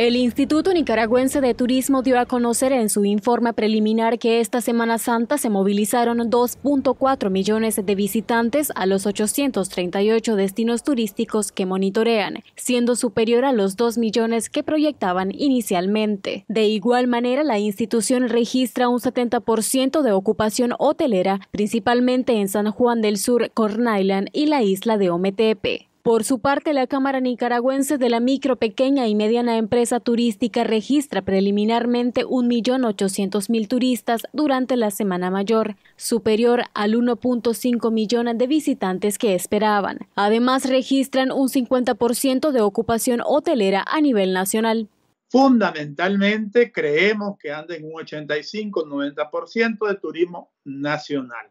El Instituto Nicaragüense de Turismo dio a conocer en su informe preliminar que esta Semana Santa se movilizaron 2.4 millones de visitantes a los 838 destinos turísticos que monitorean, siendo superior a los 2 millones que proyectaban inicialmente. De igual manera, la institución registra un 70% de ocupación hotelera, principalmente en San Juan del Sur, Corn Island y la isla de Ometepe. Por su parte, la Cámara Nicaragüense de la Micro, Pequeña y Mediana Empresa Turística registra preliminarmente 1.800.000 turistas durante la Semana Mayor, superior al 1.5 millones de visitantes que esperaban. Además, registran un 50% de ocupación hotelera a nivel nacional. Fundamentalmente, creemos que anda en un 85-90% de turismo nacional.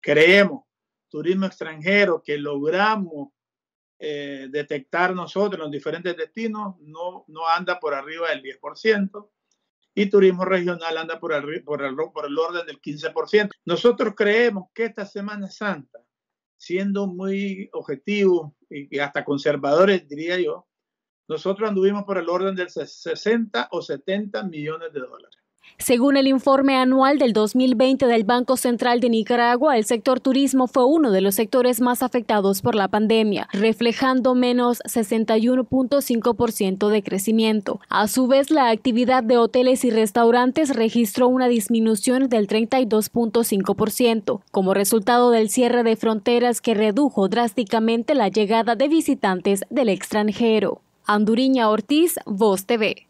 Creemos turismo extranjero que logramos eh, detectar nosotros los diferentes destinos no, no anda por arriba del 10% y turismo regional anda por el, por por el orden del 15%. Nosotros creemos que esta Semana Santa, siendo muy objetivos y hasta conservadores, diría yo, nosotros anduvimos por el orden del 60 o 70 millones de dólares. Según el informe anual del 2020 del Banco Central de Nicaragua, el sector turismo fue uno de los sectores más afectados por la pandemia, reflejando menos 61.5% de crecimiento. A su vez, la actividad de hoteles y restaurantes registró una disminución del 32.5%, como resultado del cierre de fronteras que redujo drásticamente la llegada de visitantes del extranjero. Anduriña Ortiz, Voz TV.